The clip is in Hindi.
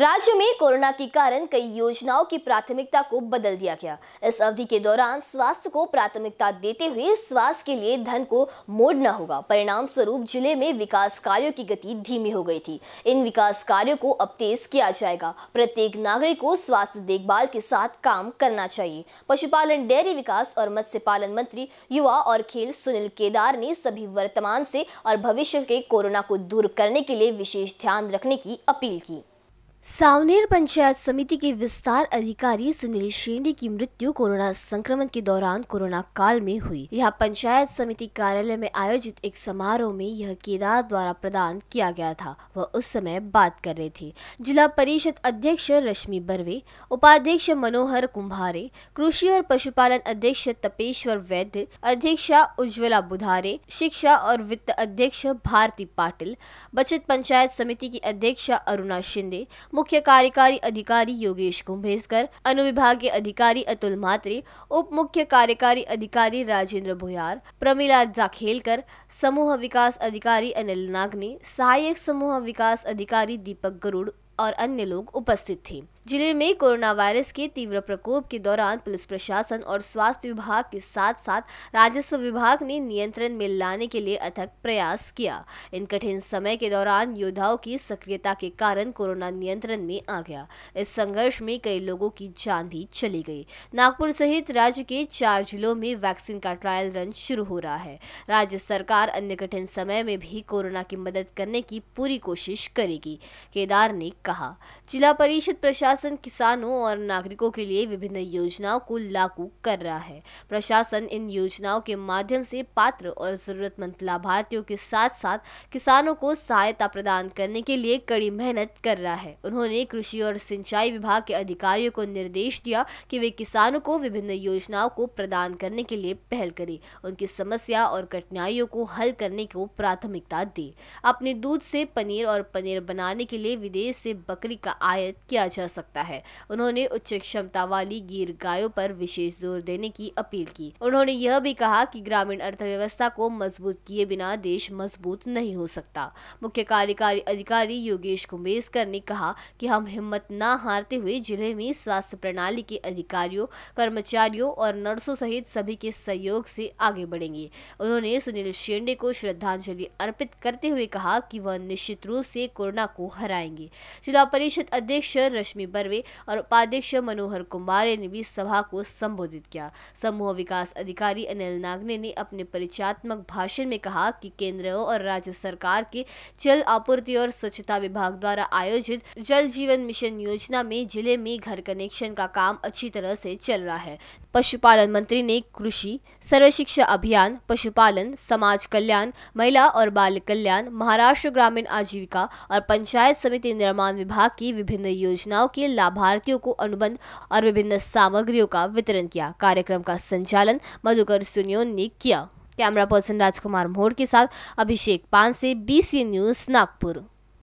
राज्य में कोरोना के कारण कई योजनाओं की प्राथमिकता को बदल दिया गया इस अवधि के दौरान स्वास्थ्य को प्राथमिकता देते हुए स्वास्थ्य के लिए धन को मोड़ना होगा परिणाम स्वरूप जिले में विकास कार्यों की गति धीमी हो गई थी इन विकास कार्यों को अब तेज किया जाएगा प्रत्येक नागरिक को स्वास्थ्य देखभाल के साथ काम करना चाहिए पशुपालन डेयरी विकास और मत्स्य पालन मंत्री युवा और खेल सुनील केदार ने सभी वर्तमान से और भविष्य के कोरोना को दूर करने के लिए विशेष ध्यान रखने की अपील की सावनेर पंचायत समिति के विस्तार अधिकारी सुनील शेंडी की मृत्यु कोरोना संक्रमण के दौरान कोरोना काल में हुई यह पंचायत समिति कार्यालय में आयोजित एक समारोह में यह केदार द्वारा प्रदान किया गया था वह उस समय बात कर रहे थे जिला परिषद अध्यक्ष रश्मि बर्वे उपाध्यक्ष मनोहर कुम्भारे कृषि और पशुपालन अध्यक्ष तपेश्वर वैद्य अध्यक्षा उज्ज्वला बुधारे शिक्षा और वित्त अध्यक्ष भारती पाटिल बचत पंचायत समिति की अध्यक्ष अरुणा शिंदे मुख्य कार्यकारी अधिकारी योगेश कुंभेसकर अनुविभागीय अधिकारी अतुल मात्रे उप मुख्य कार्यकारी अधिकारी राजेंद्र भुयार प्रमिला जाखेलकर समूह विकास अधिकारी अनिल नागनी सहायक समूह विकास अधिकारी दीपक गरुड़ और अन्य लोग उपस्थित थे जिले में कोरोना वायरस के तीव्र प्रकोप के दौरान पुलिस प्रशासन और स्वास्थ्य विभाग के साथ साथ राजस्व विभाग ने नियंत्रण में लाने के लिए अथक प्रयास किया इन कठिन समय के दौरान योद्धाओं की सक्रियता के कारण कोरोना नियंत्रण में आ गया इस संघर्ष में कई लोगों की जान भी चली गई नागपुर सहित राज्य के चार जिलों में वैक्सीन का ट्रायल रन शुरू हो रहा है राज्य सरकार अन्य कठिन समय में भी कोरोना की मदद करने की पूरी कोशिश करेगी केदार ने कहा कहा जिला परिषद प्रशासन किसानों और नागरिकों के लिए विभिन्न योजनाओं को लागू कर रहा है प्रशासन इन योजनाओं के माध्यम से पात्र और जरूरतमंद लाभार्थियों के साथ साथ किसानों को सहायता प्रदान करने के लिए कड़ी मेहनत कर रहा है उन्होंने कृषि और सिंचाई विभाग के अधिकारियों को निर्देश दिया कि वे किसानों को विभिन्न योजनाओं को प्रदान करने के लिए पहल करें उनकी समस्या और कठिनाइयों को हल करने को प्राथमिकता दे अपने दूध से पनीर और पनीर बनाने के लिए विदेश से से बकरी का आयत किया जा सकता है उन्होंने उच्च क्षमता वाली गिर गायों पर विशेष जोर देने की अपील की उन्होंने यह भी कहा कि ग्रामीण अर्थव्यवस्था को मजबूत किए बिना देश मजबूत नहीं हो सकता मुख्य कार्यकारी अधिकारी योगेश कुंभेसकर ने कहा कि हम हिम्मत न हारते हुए जिले में स्वास्थ्य प्रणाली के अधिकारियों कर्मचारियों और नर्सों सहित सभी के सहयोग से आगे बढ़ेंगे उन्होंने सुनील शेंडे को श्रद्धांजलि अर्पित करते हुए कहा कि वह निश्चित रूप से कोरोना को हराएंगे जिला परिषद अध्यक्ष रश्मि बर्वे और उपाध्यक्ष मनोहर कुमारे ने भी सभा को संबोधित किया समूह विकास अधिकारी अनिल नागने ने अपने परिचयात्मक भाषण में कहा कि केंद्र और राज्य सरकार के जल आपूर्ति और स्वच्छता विभाग द्वारा आयोजित जल जीवन मिशन योजना में जिले में घर कनेक्शन का काम अच्छी तरह से चल रहा है पशुपालन मंत्री ने कृषि सर्व शिक्षा अभियान पशुपालन समाज कल्याण महिला और बाल कल्याण महाराष्ट्र ग्रामीण आजीविका और पंचायत समिति निर्माण निर्माण विभाग की विभिन्न योजनाओं के लाभार्थियों को अनुबंध और विभिन्न सामग्रियों का वितरण किया कार्यक्रम का संचालन मधुकर सुनियोन ने किया कैमरा पर्सन राजकुमार मोड़ के साथ अभिषेक पान से बीसी न्यूज नागपुर